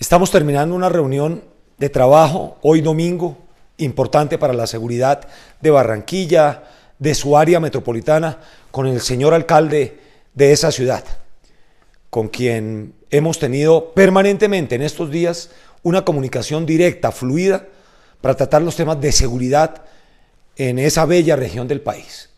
Estamos terminando una reunión de trabajo hoy domingo, importante para la seguridad de Barranquilla, de su área metropolitana, con el señor alcalde de esa ciudad, con quien hemos tenido permanentemente en estos días una comunicación directa, fluida, para tratar los temas de seguridad en esa bella región del país.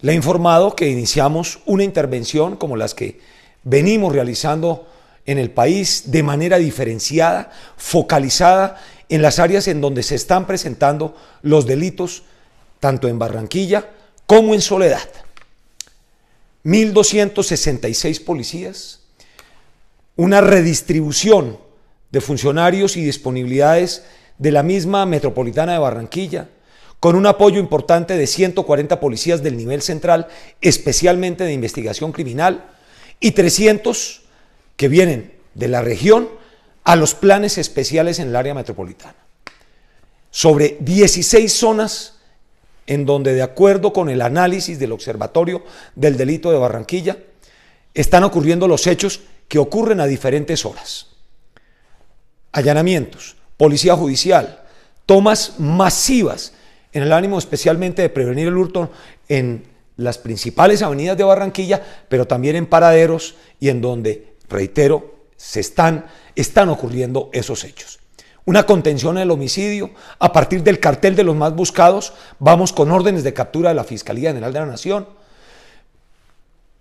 Le he informado que iniciamos una intervención como las que venimos realizando en el país de manera diferenciada, focalizada en las áreas en donde se están presentando los delitos, tanto en Barranquilla como en Soledad. 1.266 policías, una redistribución de funcionarios y disponibilidades de la misma metropolitana de Barranquilla, con un apoyo importante de 140 policías del nivel central, especialmente de investigación criminal, y 300 que vienen de la región a los planes especiales en el área metropolitana. Sobre 16 zonas en donde, de acuerdo con el análisis del Observatorio del Delito de Barranquilla, están ocurriendo los hechos que ocurren a diferentes horas. Allanamientos, policía judicial, tomas masivas en el ánimo especialmente de prevenir el hurto en las principales avenidas de Barranquilla, pero también en paraderos y en donde reitero, se están, están ocurriendo esos hechos. Una contención del homicidio, a partir del cartel de los más buscados, vamos con órdenes de captura de la Fiscalía General de la Nación.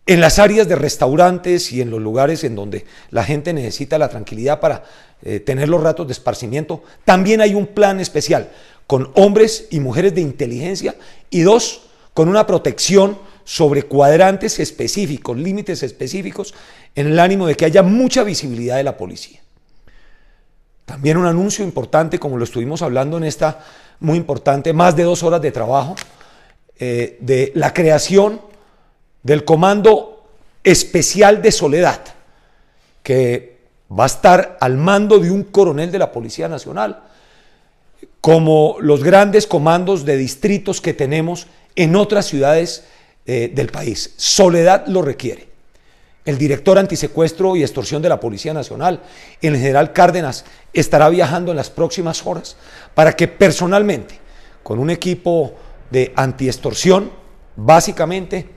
En las áreas de restaurantes y en los lugares en donde la gente necesita la tranquilidad para eh, tener los ratos de esparcimiento, también hay un plan especial con hombres y mujeres de inteligencia y dos, con una protección sobre cuadrantes específicos, límites específicos, en el ánimo de que haya mucha visibilidad de la policía. También un anuncio importante, como lo estuvimos hablando en esta muy importante, más de dos horas de trabajo, eh, de la creación del Comando Especial de Soledad, que va a estar al mando de un coronel de la Policía Nacional, como los grandes comandos de distritos que tenemos en otras ciudades eh, del país. Soledad lo requiere. El director antisecuestro y extorsión de la Policía Nacional, el general Cárdenas, estará viajando en las próximas horas para que personalmente, con un equipo de antiextorsión, básicamente,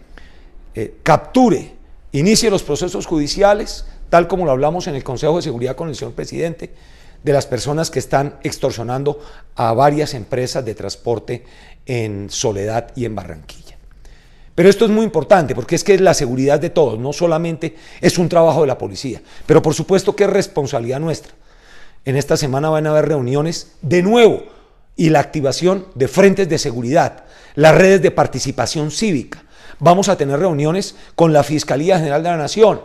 eh, capture, inicie los procesos judiciales, tal como lo hablamos en el Consejo de Seguridad con el señor presidente, de las personas que están extorsionando a varias empresas de transporte en Soledad y en Barranquilla. Pero esto es muy importante porque es que es la seguridad de todos, no solamente es un trabajo de la policía, pero por supuesto que es responsabilidad nuestra. En esta semana van a haber reuniones de nuevo y la activación de frentes de seguridad, las redes de participación cívica. Vamos a tener reuniones con la Fiscalía General de la Nación.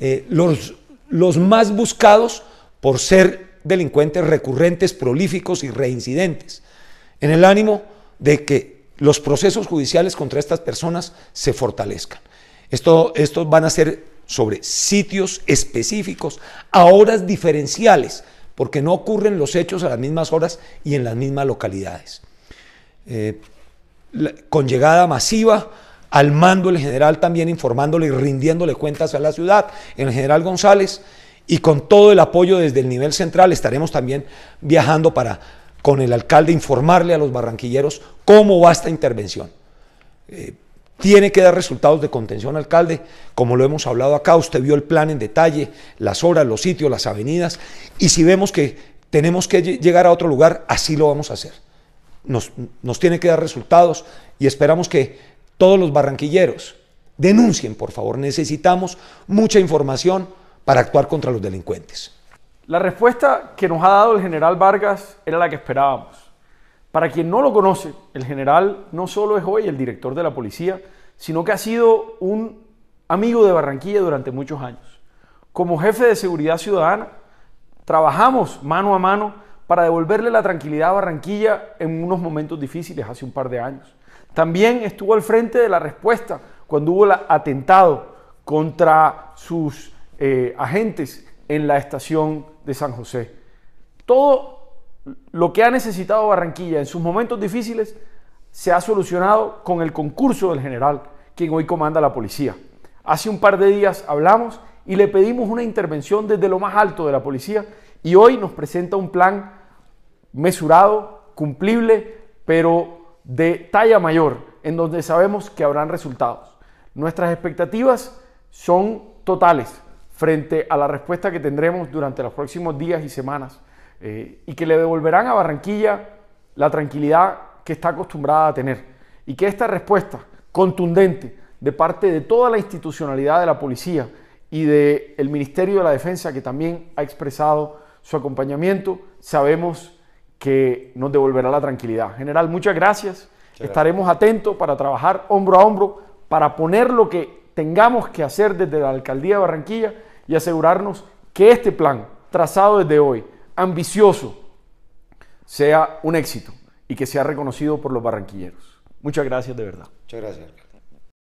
Eh, los, los más buscados por ser delincuentes recurrentes, prolíficos y reincidentes, en el ánimo de que los procesos judiciales contra estas personas se fortalezcan. Esto, estos van a ser sobre sitios específicos, a horas diferenciales, porque no ocurren los hechos a las mismas horas y en las mismas localidades. Eh, con llegada masiva, al mando el general también informándole y rindiéndole cuentas a la ciudad, el general González, y con todo el apoyo desde el nivel central estaremos también viajando para con el alcalde, informarle a los barranquilleros cómo va esta intervención. Eh, tiene que dar resultados de contención, alcalde. Como lo hemos hablado acá, usted vio el plan en detalle, las horas, los sitios, las avenidas. Y si vemos que tenemos que llegar a otro lugar, así lo vamos a hacer. nos tiene que dar resultados y esperamos que todos los barranquilleros denuncien, por favor. Necesitamos mucha información para actuar contra los delincuentes. La respuesta que nos ha dado el general Vargas era la que esperábamos. Para quien no lo conoce, el general no solo es hoy el director de la policía, sino que ha sido un amigo de Barranquilla durante muchos años. Como jefe de seguridad ciudadana, trabajamos mano a mano para devolverle la tranquilidad a Barranquilla en unos momentos difíciles hace un par de años. También estuvo al frente de la respuesta cuando hubo el atentado contra sus eh, agentes en la estación de San José. Todo lo que ha necesitado Barranquilla en sus momentos difíciles se ha solucionado con el concurso del general, quien hoy comanda la policía. Hace un par de días hablamos y le pedimos una intervención desde lo más alto de la policía y hoy nos presenta un plan mesurado, cumplible, pero de talla mayor, en donde sabemos que habrán resultados. Nuestras expectativas son totales frente a la respuesta que tendremos durante los próximos días y semanas eh, y que le devolverán a Barranquilla la tranquilidad que está acostumbrada a tener y que esta respuesta contundente de parte de toda la institucionalidad de la policía y del Ministerio de la Defensa que también ha expresado su acompañamiento, sabemos que nos devolverá la tranquilidad. General, muchas gracias. Estaremos atentos para trabajar hombro a hombro, para poner lo que tengamos que hacer desde la Alcaldía de Barranquilla y asegurarnos que este plan, trazado desde hoy, ambicioso, sea un éxito y que sea reconocido por los barranquilleros. Muchas gracias de verdad. Muchas gracias.